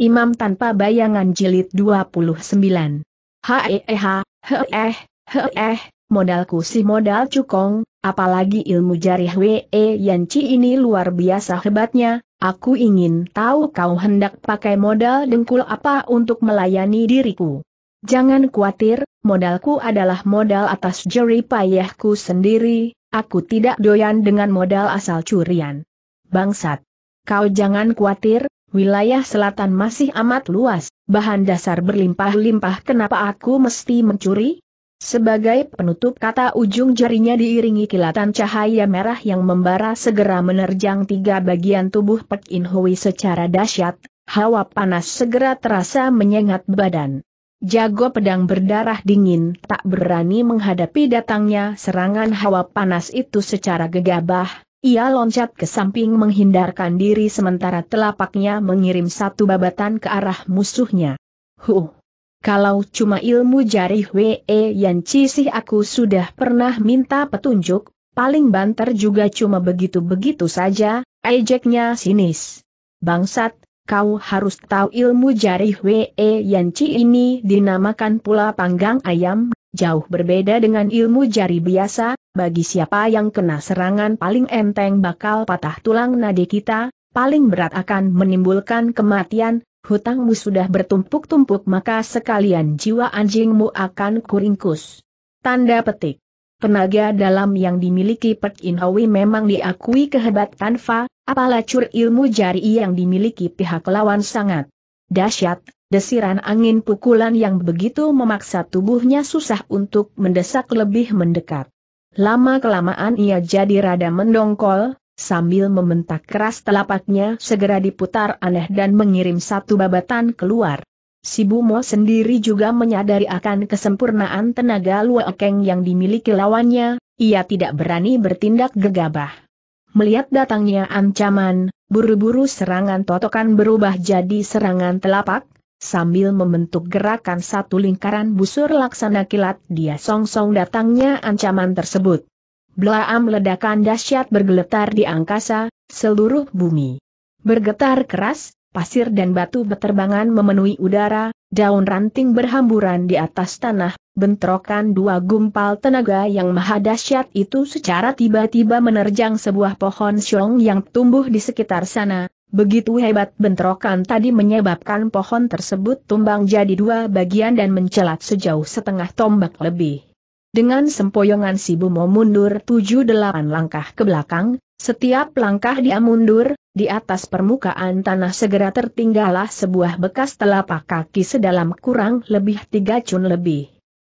Imam tanpa bayangan jilid 29. Haeha, eh, heeh, heeh, modalku si modal cukong, apalagi ilmu jarih we e, Chi ini luar biasa hebatnya, aku ingin tahu kau hendak pakai modal dengkul apa untuk melayani diriku. Jangan khawatir, modalku adalah modal atas jeripayahku sendiri, aku tidak doyan dengan modal asal curian. Bangsat. Kau jangan khawatir, wilayah selatan masih amat luas, bahan dasar berlimpah-limpah kenapa aku mesti mencuri? Sebagai penutup kata ujung jarinya diiringi kilatan cahaya merah yang membara segera menerjang tiga bagian tubuh Pek In Hui secara dahsyat, hawa panas segera terasa menyengat badan. Jago pedang berdarah dingin tak berani menghadapi datangnya serangan hawa panas itu secara gegabah, ia loncat ke samping menghindarkan diri sementara telapaknya mengirim satu babatan ke arah musuhnya. Huh! Kalau cuma ilmu jari Hwe e Yan Cisih aku sudah pernah minta petunjuk, paling banter juga cuma begitu-begitu saja, ejeknya sinis. Bangsat, kau harus tahu ilmu jari Hwe e Yan Ci ini dinamakan pula panggang ayam Jauh berbeda dengan ilmu jari biasa, bagi siapa yang kena serangan paling enteng bakal patah tulang nadi kita, paling berat akan menimbulkan kematian, hutangmu sudah bertumpuk-tumpuk maka sekalian jiwa anjingmu akan kuringkus. Tanda petik. Tenaga dalam yang dimiliki Pek In Hoi memang diakui kehebat tanpa, apalacur ilmu jari yang dimiliki pihak lawan sangat dahsyat, Desiran angin pukulan yang begitu memaksa tubuhnya susah untuk mendesak lebih mendekat. Lama-kelamaan ia jadi rada mendongkol, sambil membentak keras telapaknya segera diputar aneh dan mengirim satu babatan keluar. Si Bumo sendiri juga menyadari akan kesempurnaan tenaga Luakeng yang dimiliki lawannya, ia tidak berani bertindak gegabah. Melihat datangnya ancaman, buru-buru serangan totokan berubah jadi serangan telapak, Sambil membentuk gerakan satu lingkaran busur laksana kilat dia song-song datangnya ancaman tersebut. Blaam ledakan dahsyat bergeletar di angkasa, seluruh bumi. Bergetar keras, pasir dan batu beterbangan memenuhi udara, daun ranting berhamburan di atas tanah, bentrokan dua gumpal tenaga yang maha dahsyat itu secara tiba-tiba menerjang sebuah pohon syong yang tumbuh di sekitar sana, Begitu hebat bentrokan tadi menyebabkan pohon tersebut tumbang jadi dua bagian dan mencelat sejauh setengah tombak lebih. Dengan sempoyongan si Bumo mundur tujuh delapan langkah ke belakang, setiap langkah dia mundur, di atas permukaan tanah segera tertinggallah sebuah bekas telapak kaki sedalam kurang lebih tiga cun lebih.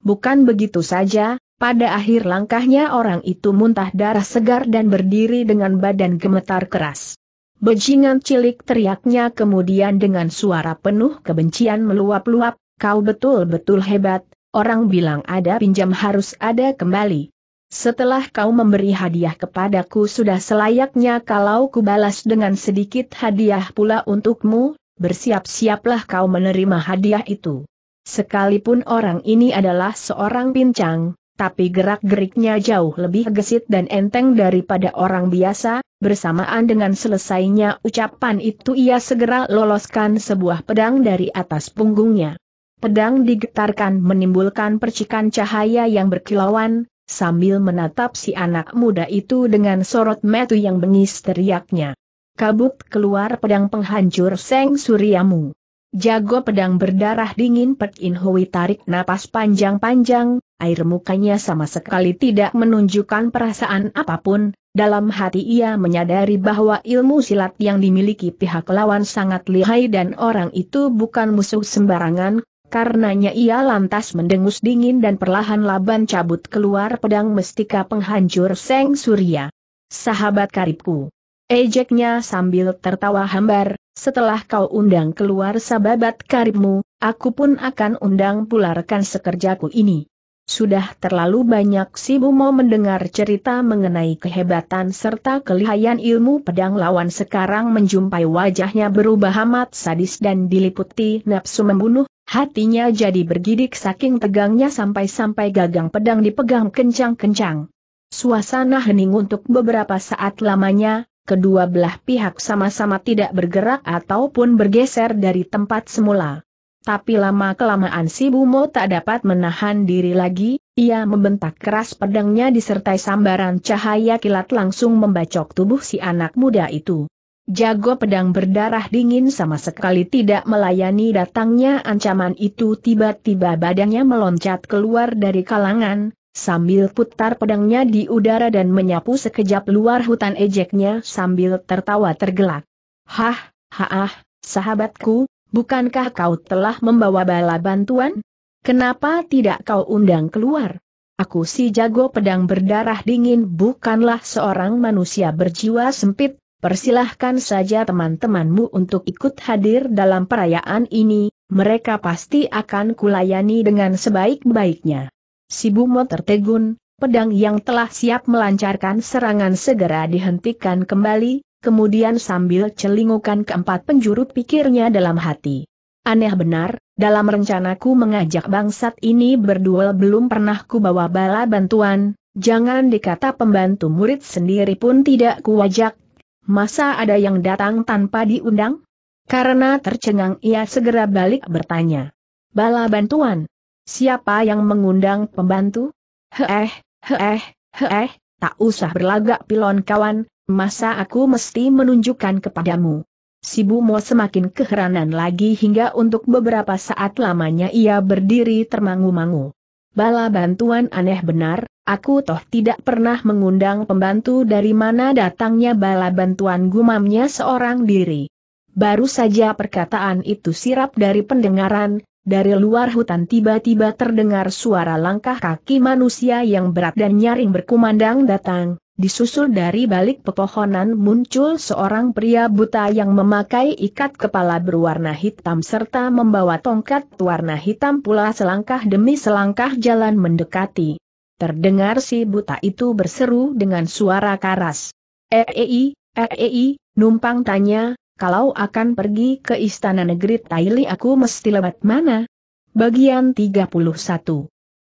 Bukan begitu saja, pada akhir langkahnya orang itu muntah darah segar dan berdiri dengan badan gemetar keras. Bejingan cilik teriaknya kemudian dengan suara penuh kebencian meluap-luap, kau betul-betul hebat, orang bilang ada pinjam harus ada kembali. Setelah kau memberi hadiah kepadaku sudah selayaknya kalau kubalas dengan sedikit hadiah pula untukmu, bersiap-siaplah kau menerima hadiah itu. Sekalipun orang ini adalah seorang pincang, tapi gerak-geriknya jauh lebih gesit dan enteng daripada orang biasa, bersamaan dengan selesainya ucapan itu ia segera loloskan sebuah pedang dari atas punggungnya. Pedang digetarkan menimbulkan percikan cahaya yang berkilauan, sambil menatap si anak muda itu dengan sorot metu yang bengis teriaknya. Kabut keluar pedang penghancur Seng Suriamu. Jago pedang berdarah dingin Pek In Hui tarik napas panjang-panjang, air mukanya sama sekali tidak menunjukkan perasaan apapun, dalam hati ia menyadari bahwa ilmu silat yang dimiliki pihak lawan sangat lihai dan orang itu bukan musuh sembarangan, karenanya ia lantas mendengus dingin dan perlahan laban cabut keluar pedang mestika penghancur Seng Surya. Sahabat karibku! Ejeknya sambil tertawa hambar, setelah kau undang keluar sababat karibmu, aku pun akan undang pula rekan sekerjaku ini. Sudah terlalu banyak si Bumo mendengar cerita mengenai kehebatan serta kelihayan ilmu pedang lawan sekarang menjumpai wajahnya berubah amat sadis dan diliputi nafsu membunuh, hatinya jadi bergidik saking tegangnya sampai-sampai gagang pedang dipegang kencang-kencang. Suasana hening untuk beberapa saat lamanya, kedua belah pihak sama-sama tidak bergerak ataupun bergeser dari tempat semula. Tapi lama-kelamaan si Bumo tak dapat menahan diri lagi, ia membentak keras pedangnya disertai sambaran cahaya kilat langsung membacok tubuh si anak muda itu. Jago pedang berdarah dingin sama sekali tidak melayani datangnya ancaman itu tiba-tiba badannya meloncat keluar dari kalangan, Sambil putar pedangnya di udara dan menyapu sekejap luar hutan ejeknya sambil tertawa tergelak. Hah, haah, sahabatku, bukankah kau telah membawa bala bantuan? Kenapa tidak kau undang keluar? Aku si jago pedang berdarah dingin bukanlah seorang manusia berjiwa sempit, persilahkan saja teman-temanmu untuk ikut hadir dalam perayaan ini, mereka pasti akan kulayani dengan sebaik-baiknya. Si Bumo tertegun, pedang yang telah siap melancarkan serangan segera dihentikan kembali, kemudian sambil celingukan keempat penjuru pikirnya dalam hati. Aneh benar, dalam rencanaku mengajak bangsat ini berduel belum pernah ku bawa bala bantuan, jangan dikata pembantu murid sendiri pun tidak ku wajak. Masa ada yang datang tanpa diundang? Karena tercengang ia segera balik bertanya. Bala bantuan, siapa yang mengundang pembantu? Heeh, heeh, heeh, tak usah berlagak pilon kawan, masa aku mesti menunjukkan kepadamu. Si Bumo semakin keheranan lagi hingga untuk beberapa saat lamanya ia berdiri termangu-mangu. Bala bantuan aneh benar, aku toh tidak pernah mengundang pembantu dari mana datangnya bala bantuan gumamnya seorang diri. Baru saja perkataan itu sirap dari pendengaran, dari luar hutan tiba-tiba terdengar suara langkah kaki manusia yang berat dan nyaring berkumandang datang, disusul dari balik pepohonan muncul seorang pria buta yang memakai ikat kepala berwarna hitam serta membawa tongkat warna hitam pula selangkah demi selangkah jalan mendekati. Terdengar si buta itu berseru dengan suara karas. Eei, eh, eei, eh, eh, numpang tanya, kalau akan pergi ke istana negeri Taili aku mesti lewat mana? Bagian 31.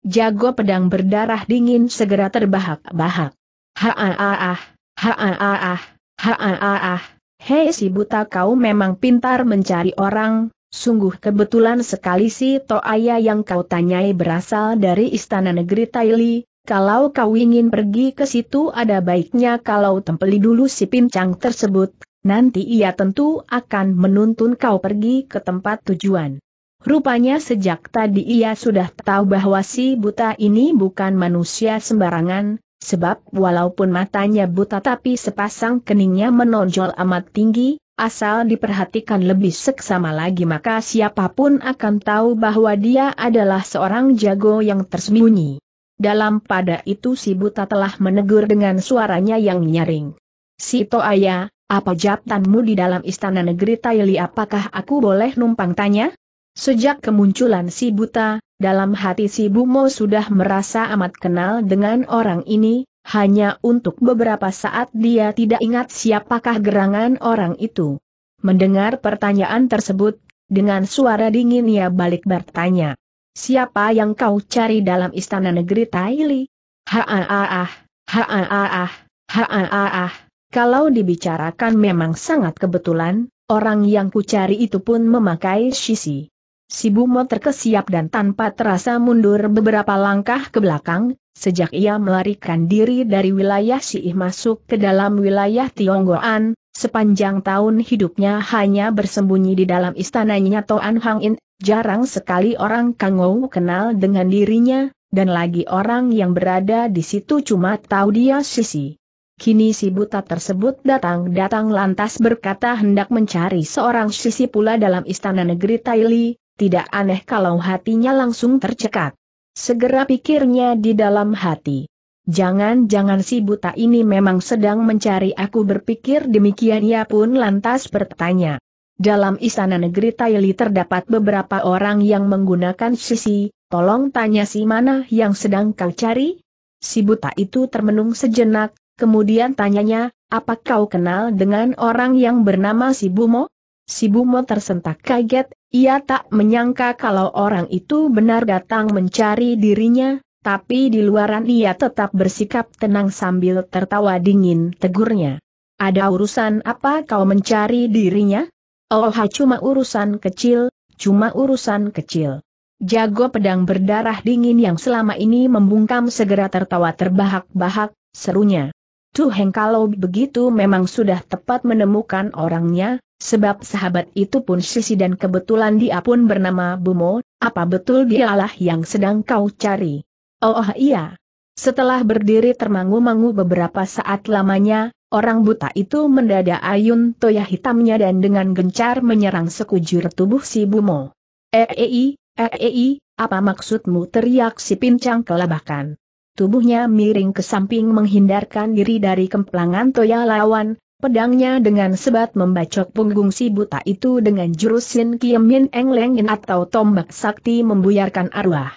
Jago pedang berdarah dingin segera terbahak-bahak. Ha-ah-ah, ha-ah-ah, ha-ah-ah, hei si buta kau memang pintar mencari orang, sungguh kebetulan sekali si Toaya yang kau tanyai berasal dari istana negeri Taili, kalau kau ingin pergi ke situ ada baiknya kalau tempeli dulu si pincang tersebut, Nanti ia tentu akan menuntun kau pergi ke tempat tujuan. Rupanya sejak tadi ia sudah tahu bahwa si buta ini bukan manusia sembarangan, sebab walaupun matanya buta tapi sepasang keningnya menonjol amat tinggi, asal diperhatikan lebih seksama lagi maka siapapun akan tahu bahwa dia adalah seorang jago yang tersembunyi. Dalam pada itu si buta telah menegur dengan suaranya yang nyaring. Si Toaya, apa jabatanmu di dalam istana negeri Taili apakah aku boleh numpang tanya? Sejak kemunculan si buta, dalam hati si Bumo sudah merasa amat kenal dengan orang ini, hanya untuk beberapa saat dia tidak ingat siapakah gerangan orang itu. Mendengar pertanyaan tersebut, dengan suara dingin ia balik bertanya. Siapa yang kau cari dalam istana negeri Taili? ha ah ah ah kalau dibicarakan memang sangat kebetulan, orang yang kucari itu pun memakai sisi. Si Bumo terkesiap dan tanpa terasa mundur beberapa langkah ke belakang, sejak ia melarikan diri dari wilayah Siih masuk ke dalam wilayah Tionggoan, sepanjang tahun hidupnya hanya bersembunyi di dalam istananya Toan Hang jarang sekali orang Kangou kenal dengan dirinya, dan lagi orang yang berada di situ cuma tahu dia sisi. Kini si buta tersebut datang-datang lantas berkata hendak mencari seorang sisi pula dalam istana negeri Taili, tidak aneh kalau hatinya langsung tercekat. Segera pikirnya di dalam hati. Jangan-jangan si buta ini memang sedang mencari aku berpikir demikian ia pun lantas bertanya. Dalam istana negeri Taili terdapat beberapa orang yang menggunakan sisi, tolong tanya si mana yang sedang kau cari? Si buta itu termenung sejenak, Kemudian tanyanya, apa kau kenal dengan orang yang bernama si Bumo? Si Bumo tersentak kaget, ia tak menyangka kalau orang itu benar datang mencari dirinya, tapi di luaran ia tetap bersikap tenang sambil tertawa dingin tegurnya. Ada urusan apa kau mencari dirinya? Oh cuma urusan kecil, cuma urusan kecil. Jago pedang berdarah dingin yang selama ini membungkam segera tertawa terbahak-bahak, serunya. Tu Heng kalau begitu memang sudah tepat menemukan orangnya, sebab sahabat itu pun sisi dan kebetulan dia pun bernama Bumo, apa betul dialah yang sedang kau cari? Oh, oh iya. Setelah berdiri termangu-mangu beberapa saat lamanya, orang buta itu mendadak ayun toya hitamnya dan dengan gencar menyerang sekujur tubuh si Bumo. Eei, eh, eh, eei, eh, apa maksudmu teriak si pincang kelabakan. Tubuhnya miring ke samping menghindarkan diri dari kemplangan toya lawan, pedangnya dengan sebat membacok punggung si buta itu dengan jurus Sin Kiemin Englengin atau tombak sakti membuyarkan arwah.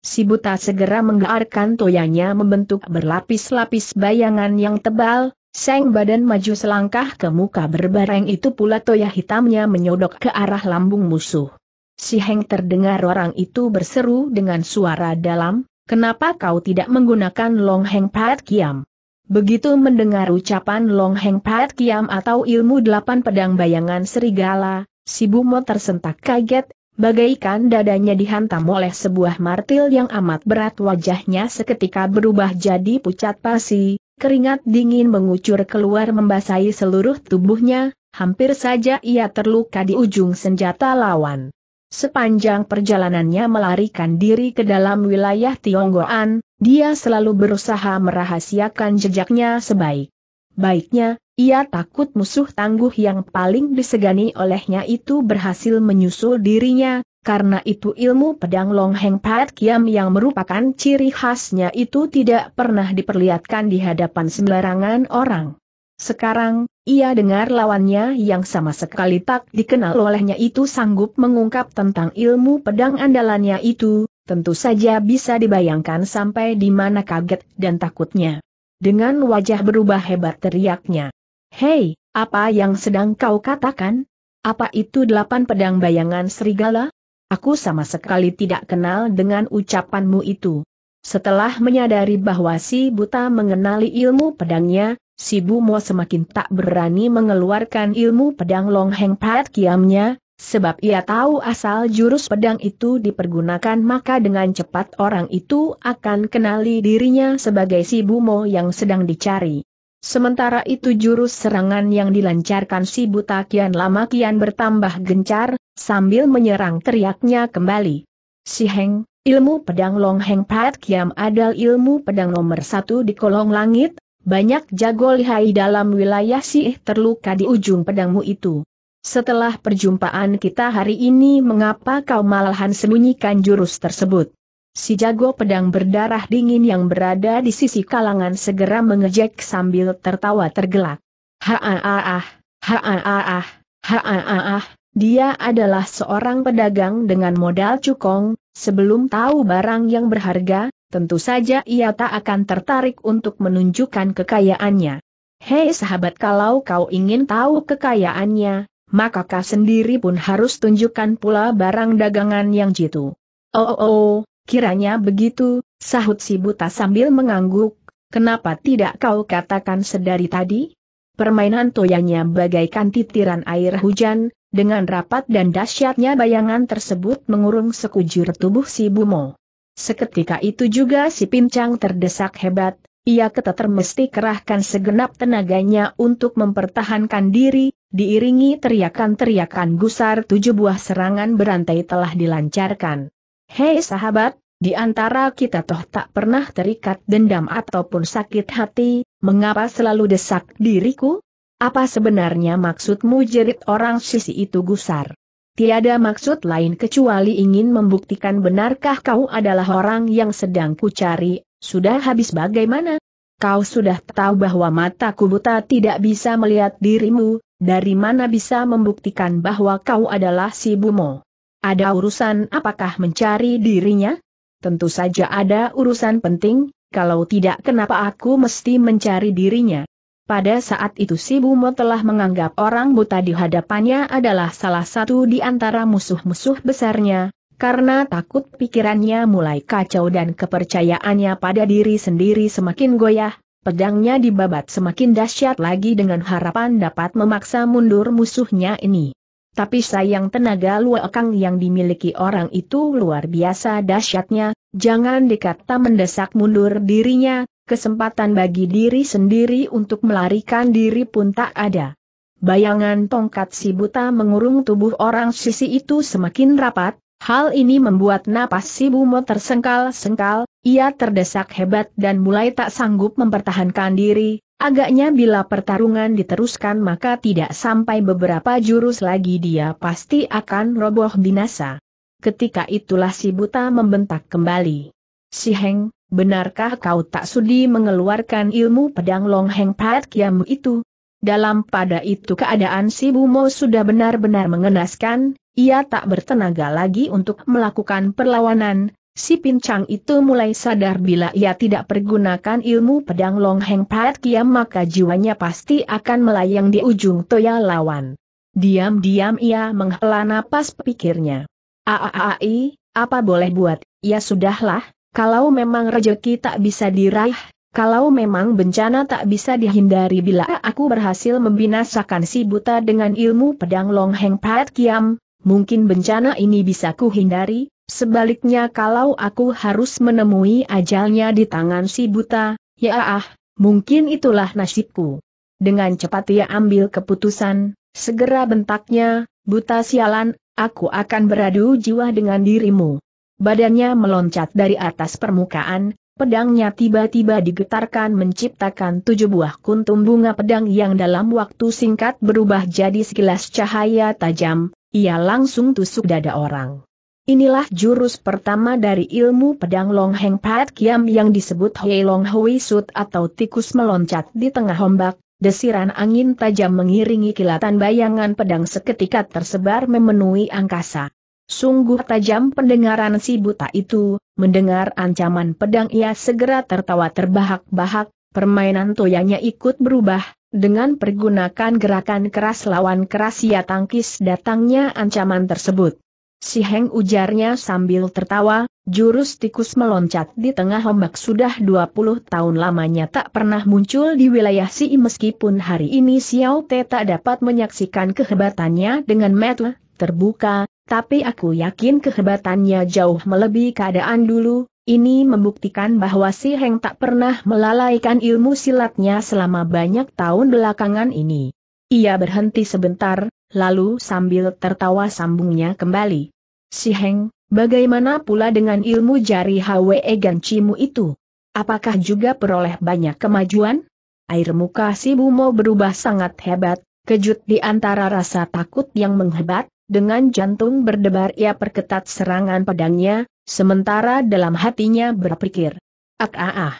Si buta segera menggearkan toyanya membentuk berlapis-lapis bayangan yang tebal, Seng badan maju selangkah ke muka berbareng itu pula toya hitamnya menyodok ke arah lambung musuh. Si Heng terdengar orang itu berseru dengan suara dalam, Kenapa kau tidak menggunakan Long Heng Pat Kiam? Begitu mendengar ucapan Long Heng Pat Kiam atau ilmu delapan pedang bayangan serigala, si Bumo tersentak kaget, bagaikan dadanya dihantam oleh sebuah martil yang amat berat wajahnya seketika berubah jadi pucat pasi, keringat dingin mengucur keluar membasahi seluruh tubuhnya, hampir saja ia terluka di ujung senjata lawan. Sepanjang perjalanannya melarikan diri ke dalam wilayah Tionggoan, dia selalu berusaha merahasiakan jejaknya sebaik. Baiknya, ia takut musuh tangguh yang paling disegani olehnya itu berhasil menyusul dirinya, karena itu ilmu pedang Longheng Pat Kiam yang merupakan ciri khasnya itu tidak pernah diperlihatkan di hadapan sembarangan orang. Sekarang, ia dengar lawannya yang sama sekali tak dikenal olehnya itu sanggup mengungkap tentang ilmu pedang andalannya itu, tentu saja bisa dibayangkan sampai di mana kaget dan takutnya. Dengan wajah berubah hebat teriaknya. Hei, apa yang sedang kau katakan? Apa itu delapan pedang bayangan serigala? Aku sama sekali tidak kenal dengan ucapanmu itu. Setelah menyadari bahwa si buta mengenali ilmu pedangnya, si Bumo semakin tak berani mengeluarkan ilmu pedang Long Heng Pat Kiamnya, sebab ia tahu asal jurus pedang itu dipergunakan maka dengan cepat orang itu akan kenali dirinya sebagai si Bumo yang sedang dicari. Sementara itu jurus serangan yang dilancarkan si buta kian lama kian bertambah gencar, sambil menyerang teriaknya kembali. Si Heng, ilmu pedang Long Heng Pat Kiam adalah ilmu pedang nomor satu di kolong langit, banyak jago lihai dalam wilayah Sih terluka di ujung pedangmu itu. Setelah perjumpaan kita hari ini mengapa kau malahan sembunyikan jurus tersebut? Si jago pedang berdarah dingin yang berada di sisi kalangan segera mengejek sambil tertawa tergelak. Ha-ah-ah, ha-ah-ah, ha-ah-ah, dia adalah seorang pedagang dengan modal cukong, Sebelum tahu barang yang berharga, tentu saja ia tak akan tertarik untuk menunjukkan kekayaannya. Hei sahabat kalau kau ingin tahu kekayaannya, maka kau sendiri pun harus tunjukkan pula barang dagangan yang jitu. Oh oh oh, kiranya begitu, sahut si buta sambil mengangguk, kenapa tidak kau katakan sedari tadi? Permainan toyanya bagaikan titiran air hujan, dengan rapat dan dahsyatnya bayangan tersebut mengurung sekujur tubuh si Bumo. Seketika itu juga si pincang terdesak hebat, ia keteter mesti kerahkan segenap tenaganya untuk mempertahankan diri, diiringi teriakan-teriakan gusar tujuh buah serangan berantai telah dilancarkan. Hei sahabat, di antara kita toh tak pernah terikat dendam ataupun sakit hati, mengapa selalu desak diriku? Apa sebenarnya maksudmu jerit orang sisi itu gusar? Tiada maksud lain kecuali ingin membuktikan benarkah kau adalah orang yang sedang kucari, sudah habis bagaimana? Kau sudah tahu bahwa mataku buta tidak bisa melihat dirimu, dari mana bisa membuktikan bahwa kau adalah si Bumo? Ada urusan apakah mencari dirinya? Tentu saja ada urusan penting, kalau tidak kenapa aku mesti mencari dirinya. Pada saat itu si Bumo telah menganggap orang buta di hadapannya adalah salah satu di antara musuh-musuh besarnya, karena takut pikirannya mulai kacau dan kepercayaannya pada diri sendiri semakin goyah, pedangnya dibabat semakin dahsyat lagi dengan harapan dapat memaksa mundur musuhnya ini. Tapi sayang tenaga luakang yang dimiliki orang itu luar biasa dahsyatnya, jangan dikata mendesak mundur dirinya, kesempatan bagi diri sendiri untuk melarikan diri pun tak ada. Bayangan tongkat si buta mengurung tubuh orang sisi itu semakin rapat, hal ini membuat napas si bumo tersengkal-sengkal, ia terdesak hebat dan mulai tak sanggup mempertahankan diri, agaknya bila pertarungan diteruskan maka tidak sampai beberapa jurus lagi dia pasti akan roboh binasa. Ketika itulah si buta membentak kembali. Si Heng, benarkah kau tak sudi mengeluarkan ilmu pedang Long Heng Pat Kiam itu? Dalam pada itu keadaan si Bumo sudah benar-benar mengenaskan, ia tak bertenaga lagi untuk melakukan perlawanan, si pincang itu mulai sadar bila ia tidak pergunakan ilmu pedang Long Heng Pat Kiam maka jiwanya pasti akan melayang di ujung toya lawan. Diam-diam ia menghela napas pikirnya. Aaai, apa boleh buat, ya sudahlah, kalau memang rejeki tak bisa diraih, kalau memang bencana tak bisa dihindari bila aku berhasil membinasakan si buta dengan ilmu pedang Longheng Pat Kiam, mungkin bencana ini bisa kuhindari, sebaliknya kalau aku harus menemui ajalnya di tangan si buta, ya ah, mungkin itulah nasibku. Dengan cepat ia ambil keputusan, segera bentaknya, buta sialan, aku akan beradu jiwa dengan dirimu badannya meloncat dari atas permukaan, pedangnya tiba-tiba digetarkan menciptakan tujuh buah kuntum bunga pedang yang dalam waktu singkat berubah jadi sekilas cahaya tajam, ia langsung tusuk dada orang. Inilah jurus pertama dari ilmu pedang Long Heng Pat Kiam yang disebut Hei Long Hui Sut atau tikus meloncat di tengah ombak, desiran angin tajam mengiringi kilatan bayangan pedang seketika tersebar memenuhi angkasa. Sungguh tajam pendengaran si buta itu, mendengar ancaman pedang ia segera tertawa terbahak-bahak, permainan toyanya ikut berubah, dengan pergunakan gerakan keras lawan keras ia tangkis datangnya ancaman tersebut. Si Heng ujarnya sambil tertawa, jurus tikus meloncat di tengah ombak sudah 20 tahun lamanya tak pernah muncul di wilayah Si meskipun hari ini Xiao Te tak dapat menyaksikan kehebatannya dengan metu, terbuka, tapi aku yakin kehebatannya jauh melebihi keadaan dulu, ini membuktikan bahwa si Heng tak pernah melalaikan ilmu silatnya selama banyak tahun belakangan ini. Ia berhenti sebentar, lalu sambil tertawa sambungnya kembali. Si Heng, bagaimana pula dengan ilmu jari Hwe Gancimu itu? Apakah juga peroleh banyak kemajuan? Air muka si Bumo berubah sangat hebat, kejut di antara rasa takut yang menghebat, dengan jantung berdebar ia perketat serangan pedangnya, sementara dalam hatinya berpikir. Ak ah ah.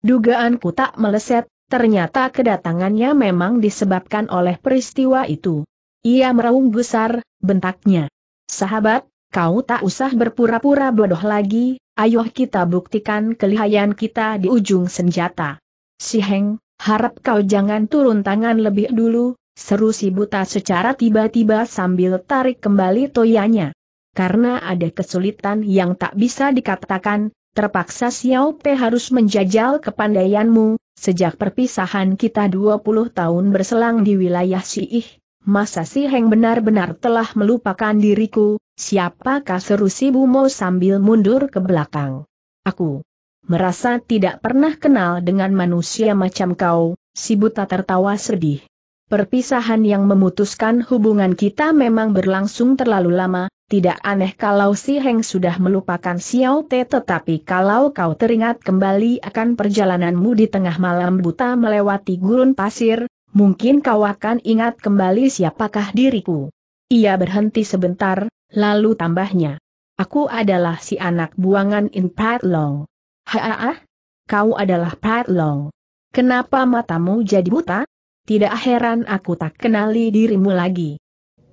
Dugaanku tak meleset, ternyata kedatangannya memang disebabkan oleh peristiwa itu. Ia meraung besar, bentaknya. Sahabat, kau tak usah berpura-pura bodoh lagi, ayo kita buktikan kelihayan kita di ujung senjata. Si Heng, harap kau jangan turun tangan lebih dulu, Seru si buta secara tiba-tiba sambil tarik kembali toyanya. Karena ada kesulitan yang tak bisa dikatakan, terpaksa Xiao Pe harus menjajal kepandaianmu, sejak perpisahan kita 20 tahun berselang di wilayah Siih, Masa si Heng benar-benar telah melupakan diriku, siapakah seru si Bumo sambil mundur ke belakang. Aku merasa tidak pernah kenal dengan manusia macam kau, si buta tertawa sedih. Perpisahan yang memutuskan hubungan kita memang berlangsung terlalu lama, tidak aneh kalau si Heng sudah melupakan Xiao Te tetapi kalau kau teringat kembali akan perjalananmu di tengah malam buta melewati gurun pasir, mungkin kau akan ingat kembali siapakah diriku. Ia berhenti sebentar, lalu tambahnya. Aku adalah si anak buangan in Pat Long. Haa, kau adalah Pat Long. Kenapa matamu jadi buta? tidak heran aku tak kenali dirimu lagi.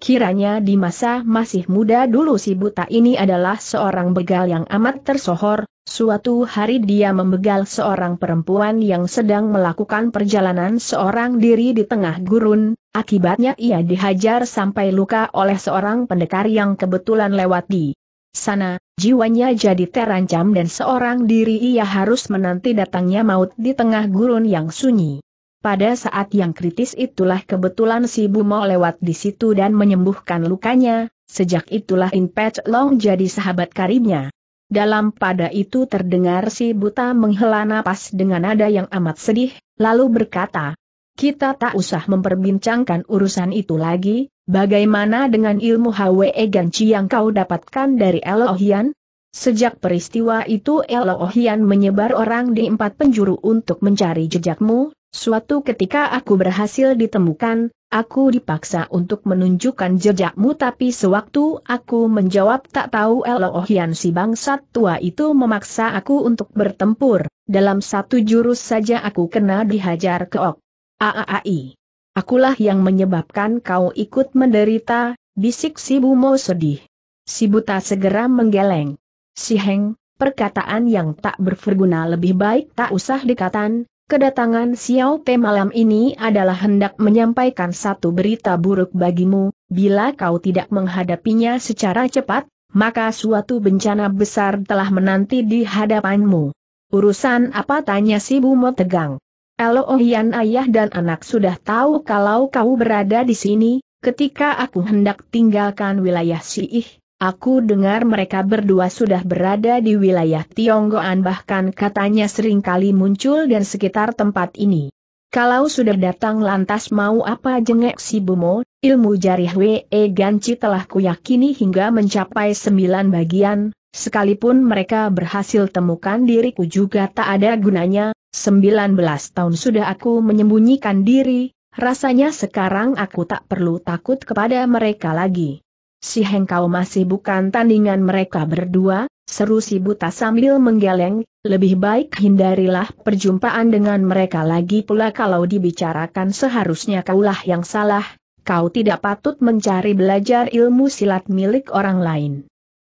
Kiranya di masa masih muda dulu si buta ini adalah seorang begal yang amat tersohor, suatu hari dia membegal seorang perempuan yang sedang melakukan perjalanan seorang diri di tengah gurun, akibatnya ia dihajar sampai luka oleh seorang pendekar yang kebetulan lewat di sana, jiwanya jadi terancam dan seorang diri ia harus menanti datangnya maut di tengah gurun yang sunyi. Pada saat yang kritis itulah kebetulan si Bumo lewat di situ dan menyembuhkan lukanya, sejak itulah In Long jadi sahabat karibnya. Dalam pada itu terdengar si buta menghela napas dengan nada yang amat sedih, lalu berkata, kita tak usah memperbincangkan urusan itu lagi, bagaimana dengan ilmu Hwe Ganci yang kau dapatkan dari Elohian? Oh sejak peristiwa itu Elohian oh menyebar orang di empat penjuru untuk mencari jejakmu, Suatu ketika aku berhasil ditemukan, aku dipaksa untuk menunjukkan jejakmu tapi sewaktu aku menjawab tak tahu Elohian si bangsat tua itu memaksa aku untuk bertempur, dalam satu jurus saja aku kena dihajar ke ok. Aaai. Akulah yang menyebabkan kau ikut menderita, bisik si Bumo sedih. Si buta segera menggeleng. Si Heng, perkataan yang tak berguna lebih baik tak usah dikatan, Kedatangan Xiao Pe malam ini adalah hendak menyampaikan satu berita buruk bagimu, bila kau tidak menghadapinya secara cepat, maka suatu bencana besar telah menanti di hadapanmu. Urusan apa tanya si Bumo tegang. Elo Elohian ayah dan anak sudah tahu kalau kau berada di sini, ketika aku hendak tinggalkan wilayah Siih, Aku dengar mereka berdua sudah berada di wilayah Tionggoan bahkan katanya seringkali muncul dan sekitar tempat ini. Kalau sudah datang lantas mau apa jengek si Bumo, ilmu jarih Wee Ganci telah kuyakini hingga mencapai sembilan bagian, sekalipun mereka berhasil temukan diriku juga tak ada gunanya, sembilan belas tahun sudah aku menyembunyikan diri, rasanya sekarang aku tak perlu takut kepada mereka lagi si Hengkau masih bukan tandingan mereka berdua, seru si buta sambil menggeleng, lebih baik hindarilah perjumpaan dengan mereka lagi pula kalau dibicarakan seharusnya kaulah yang salah, kau tidak patut mencari belajar ilmu silat milik orang lain.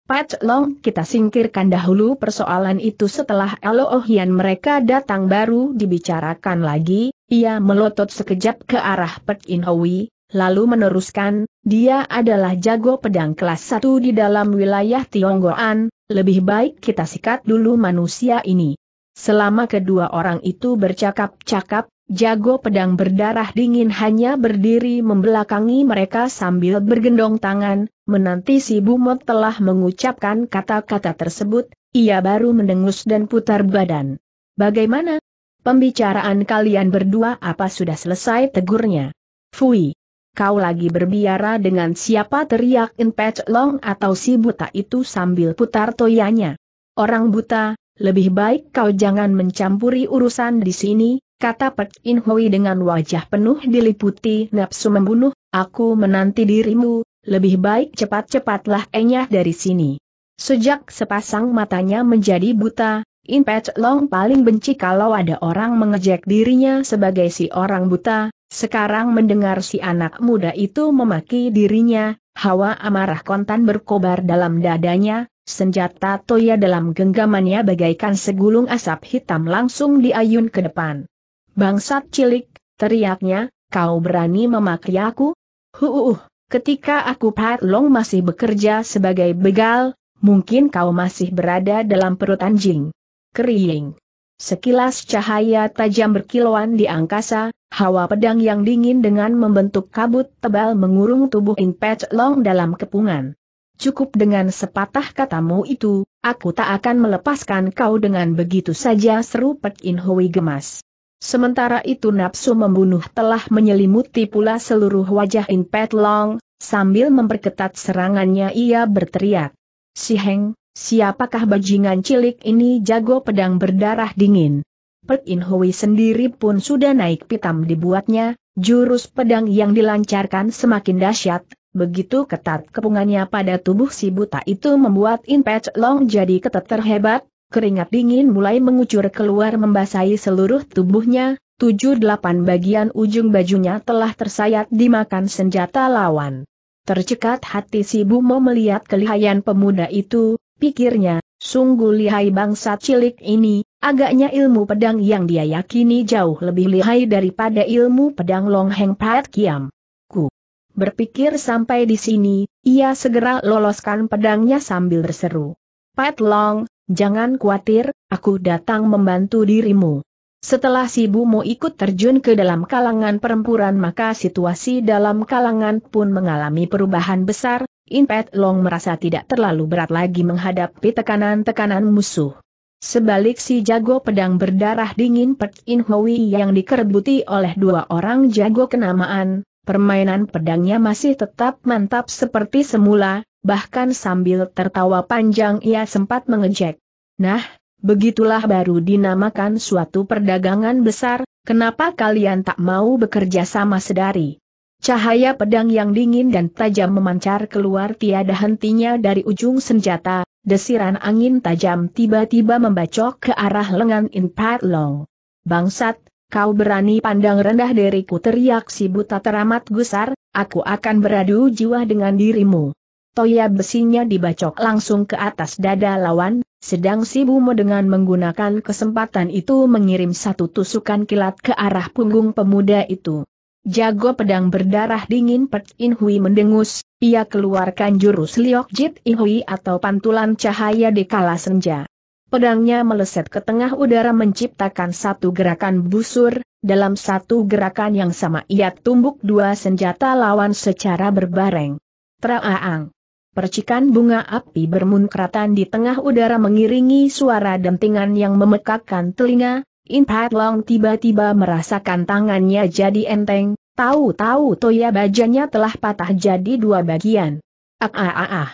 Pat Long kita singkirkan dahulu persoalan itu setelah Elohyan mereka datang baru dibicarakan lagi, ia melotot sekejap ke arah Pek In Hui, lalu meneruskan, dia adalah jago pedang kelas satu di dalam wilayah Tionggoan, lebih baik kita sikat dulu manusia ini. Selama kedua orang itu bercakap-cakap, jago pedang berdarah dingin hanya berdiri membelakangi mereka sambil bergendong tangan, menanti si Bumot telah mengucapkan kata-kata tersebut, ia baru mendengus dan putar badan. Bagaimana? Pembicaraan kalian berdua apa sudah selesai tegurnya? Fui kau lagi berbiara dengan siapa teriak In Pet Long atau si buta itu sambil putar toyanya. Orang buta, lebih baik kau jangan mencampuri urusan di sini, kata Pek In Hui dengan wajah penuh diliputi nafsu membunuh, aku menanti dirimu, lebih baik cepat-cepatlah enyah dari sini. Sejak sepasang matanya menjadi buta, In Long paling benci kalau ada orang mengejek dirinya sebagai si orang buta, sekarang mendengar si anak muda itu memaki dirinya, hawa amarah kontan berkobar dalam dadanya, senjata toya dalam genggamannya bagaikan segulung asap hitam langsung diayun ke depan. Bangsat cilik, teriaknya, kau berani memaki aku? Huuuh, ketika aku Pat Long masih bekerja sebagai begal, mungkin kau masih berada dalam perut anjing kering. Sekilas cahaya tajam berkilauan di angkasa, hawa pedang yang dingin dengan membentuk kabut tebal mengurung tubuh In Pet Long dalam kepungan. Cukup dengan sepatah katamu itu, aku tak akan melepaskan kau dengan begitu saja seru Pek In Hui gemas. Sementara itu nafsu membunuh telah menyelimuti pula seluruh wajah In Pet Long, sambil memperketat serangannya ia berteriak. Si Heng, siapakah bajingan cilik ini jago pedang berdarah dingin. Pek In Hui sendiri pun sudah naik pitam dibuatnya, jurus pedang yang dilancarkan semakin dahsyat, begitu ketat kepungannya pada tubuh si buta itu membuat In Pech Long jadi ketat terhebat, keringat dingin mulai mengucur keluar membasahi seluruh tubuhnya, tujuh delapan bagian ujung bajunya telah tersayat dimakan senjata lawan. Tercekat hati si Bumo melihat kelihayan pemuda itu, Pikirnya, sungguh lihai bangsa cilik ini, agaknya ilmu pedang yang dia yakini jauh lebih lihai daripada ilmu pedang Long Heng Pat Kiam. Ku berpikir sampai di sini, ia segera loloskan pedangnya sambil berseru. Pat Long, jangan khawatir, aku datang membantu dirimu. Setelah si Bumo ikut terjun ke dalam kalangan perempuran maka situasi dalam kalangan pun mengalami perubahan besar, In Long merasa tidak terlalu berat lagi menghadapi tekanan-tekanan musuh. Sebalik si jago pedang berdarah dingin Pek In Hui yang dikerbuti oleh dua orang jago kenamaan, permainan pedangnya masih tetap mantap seperti semula, bahkan sambil tertawa panjang ia sempat mengejek. Nah, begitulah baru dinamakan suatu perdagangan besar, kenapa kalian tak mau bekerja sama sedari? Cahaya pedang yang dingin dan tajam memancar keluar tiada hentinya dari ujung senjata, desiran angin tajam tiba-tiba membacok ke arah lengan In Pat Long. Bangsat, kau berani pandang rendah diriku teriak si buta teramat gusar, aku akan beradu jiwa dengan dirimu. Toya besinya dibacok langsung ke atas dada lawan, sedang si Bumo dengan menggunakan kesempatan itu mengirim satu tusukan kilat ke arah punggung pemuda itu. Jago pedang berdarah dingin Pet In Hui mendengus, ia keluarkan jurus Liok Jit In Hui atau pantulan cahaya di kala senja. Pedangnya meleset ke tengah udara menciptakan satu gerakan busur, dalam satu gerakan yang sama ia tumbuk dua senjata lawan secara berbareng. Traaang. Percikan bunga api bermunkratan di tengah udara mengiringi suara dentingan yang memekakkan telinga, In Pat Long tiba-tiba merasakan tangannya jadi enteng, tahu-tahu toya bajanya telah patah jadi dua bagian. Ah ah ah ah.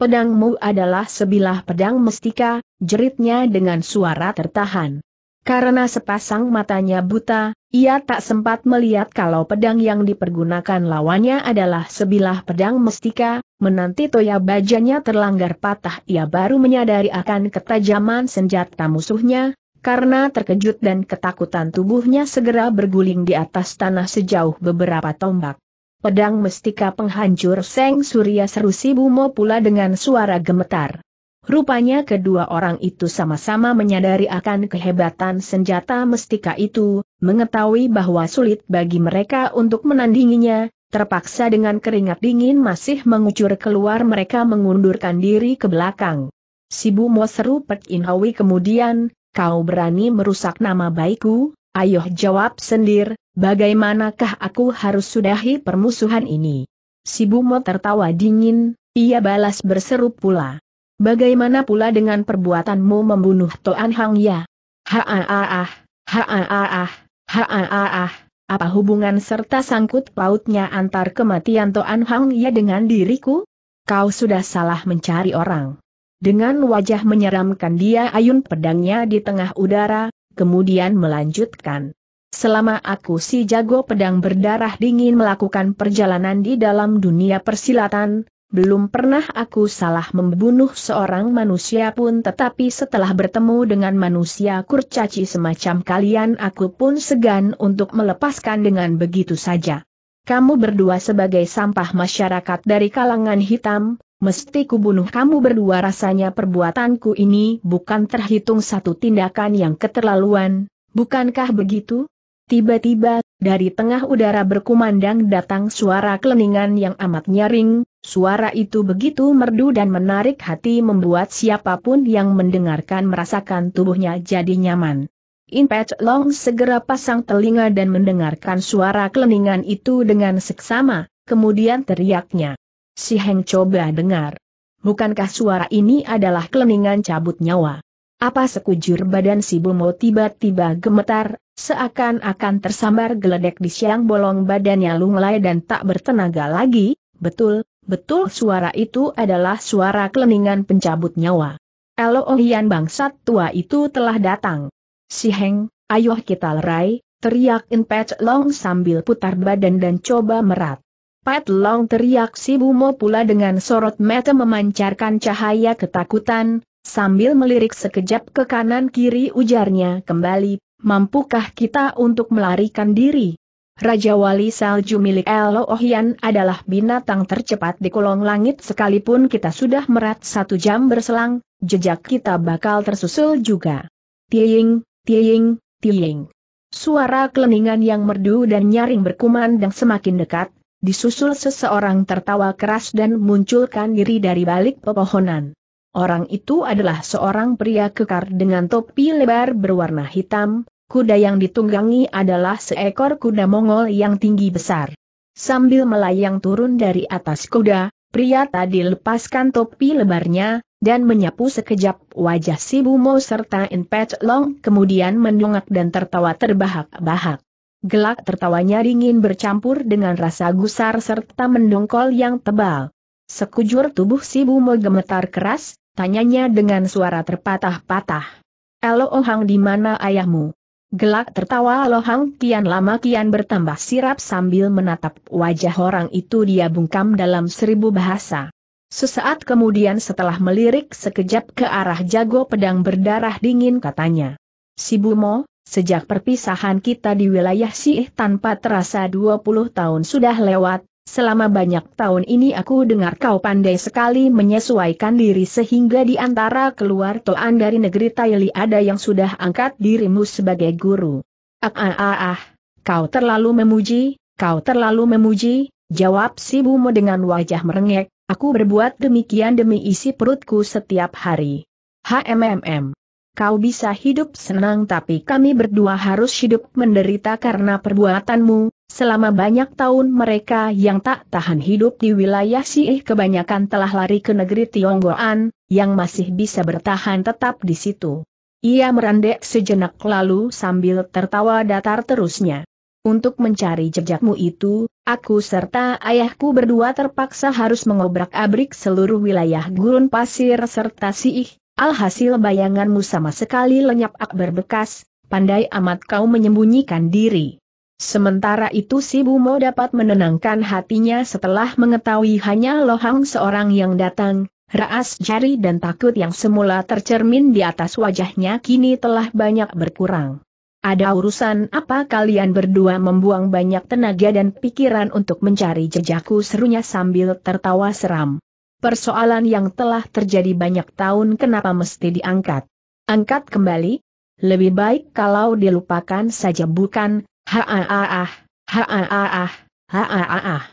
Pedangmu adalah sebilah pedang mestika, jeritnya dengan suara tertahan. Karena sepasang matanya buta, ia tak sempat melihat kalau pedang yang dipergunakan lawannya adalah sebilah pedang mestika, menanti toya bajanya terlanggar patah ia baru menyadari akan ketajaman senjata musuhnya, karena terkejut dan ketakutan tubuhnya segera berguling di atas tanah sejauh beberapa tombak. Pedang mestika penghancur Seng Surya seru si Bumo pula dengan suara gemetar. Rupanya kedua orang itu sama-sama menyadari akan kehebatan senjata mestika itu, mengetahui bahwa sulit bagi mereka untuk menandinginya, terpaksa dengan keringat dingin masih mengucur keluar mereka mengundurkan diri ke belakang. Si Bumo seru Pek Inhawi kemudian, kau berani merusak nama baikku, ayo jawab sendir, bagaimanakah aku harus sudahi permusuhan ini? Si Bumo tertawa dingin, ia balas berseru pula. Bagaimana pula dengan perbuatanmu membunuh Toan Hang Ya? Ha-ah-ah, ha-ah-ah, ha-ah-ah, apa hubungan serta sangkut pautnya antar kematian Toan Hang Ya dengan diriku? Kau sudah salah mencari orang. Dengan wajah menyeramkan dia ayun pedangnya di tengah udara, kemudian melanjutkan. Selama aku si jago pedang berdarah dingin melakukan perjalanan di dalam dunia persilatan, belum pernah aku salah membunuh seorang manusia pun tetapi setelah bertemu dengan manusia kurcaci semacam kalian aku pun segan untuk melepaskan dengan begitu saja. Kamu berdua sebagai sampah masyarakat dari kalangan hitam, mesti kubunuh kamu berdua rasanya perbuatanku ini bukan terhitung satu tindakan yang keterlaluan, bukankah begitu? Tiba-tiba, dari tengah udara berkumandang datang suara keleningan yang amat nyaring, suara itu begitu merdu dan menarik hati membuat siapapun yang mendengarkan merasakan tubuhnya jadi nyaman. Inpet Long segera pasang telinga dan mendengarkan suara keleningan itu dengan seksama, kemudian teriaknya. Si Heng coba dengar. Bukankah suara ini adalah keleningan cabut nyawa? Apa sekujur badan si Bumo tiba-tiba gemetar, seakan-akan tersambar geledek di siang bolong badannya lunglai dan tak bertenaga lagi, betul, betul suara itu adalah suara keleningan pencabut nyawa. Elo Ohian bangsat tua itu telah datang. Si Heng, ayo kita lerai, teriak In Pet Long sambil putar badan dan coba merat. Pat Long teriak si Bumo pula dengan sorot mata memancarkan cahaya ketakutan, sambil melirik sekejap ke kanan kiri ujarnya kembali, mampukah kita untuk melarikan diri? Raja Wali Salju milik Elo Ohian adalah binatang tercepat di kolong langit sekalipun kita sudah merat satu jam berselang, jejak kita bakal tersusul juga. Tiing, tiing, tiing. Suara keleningan yang merdu dan nyaring berkumandang semakin dekat, Disusul seseorang tertawa keras dan munculkan diri dari balik pepohonan. Orang itu adalah seorang pria kekar dengan topi lebar berwarna hitam, kuda yang ditunggangi adalah seekor kuda Mongol yang tinggi besar. Sambil melayang turun dari atas kuda, pria tadi lepaskan topi lebarnya, dan menyapu sekejap wajah si Bumo serta Inpet Long kemudian mendongak dan tertawa terbahak-bahak. Gelak tertawanya dingin bercampur dengan rasa gusar serta mendongkol yang tebal. Sekujur tubuh si Bumo gemetar keras, tanyanya dengan suara terpatah-patah. Elo Ohang oh di mana ayahmu? Gelak tertawa Lohang kian lama kian bertambah sirap sambil menatap wajah orang itu dia bungkam dalam seribu bahasa. Sesaat kemudian setelah melirik sekejap ke arah jago pedang berdarah dingin katanya. Si Bumo, Sejak perpisahan kita di wilayah sih, tanpa terasa 20 tahun sudah lewat, selama banyak tahun ini aku dengar kau pandai sekali menyesuaikan diri sehingga di antara keluar toan dari negeri Taili ada yang sudah angkat dirimu sebagai guru. Ah ah ah, ah kau terlalu memuji, kau terlalu memuji, jawab si Bumo dengan wajah merengek, aku berbuat demikian demi isi perutku setiap hari. HMMM kau bisa hidup senang tapi kami berdua harus hidup menderita karena perbuatanmu, selama banyak tahun mereka yang tak tahan hidup di wilayah Siih kebanyakan telah lari ke negeri Tionggoan, yang masih bisa bertahan tetap di situ. Ia merendek sejenak lalu sambil tertawa datar terusnya. Untuk mencari jejakmu itu, aku serta ayahku berdua terpaksa harus mengobrak-abrik seluruh wilayah gurun pasir serta siih, Alhasil bayanganmu sama sekali lenyap akbar bekas, pandai amat kau menyembunyikan diri. Sementara itu si Bumo dapat menenangkan hatinya setelah mengetahui hanya Lohang seorang yang datang, raas jari dan takut yang semula tercermin di atas wajahnya kini telah banyak berkurang. Ada urusan apa kalian berdua membuang banyak tenaga dan pikiran untuk mencari jejakku serunya sambil tertawa seram persoalan yang telah terjadi banyak tahun kenapa mesti diangkat. Angkat kembali? Lebih baik kalau dilupakan saja bukan, ha-ah-ah, ha-ah-ah, ha-ah-ah.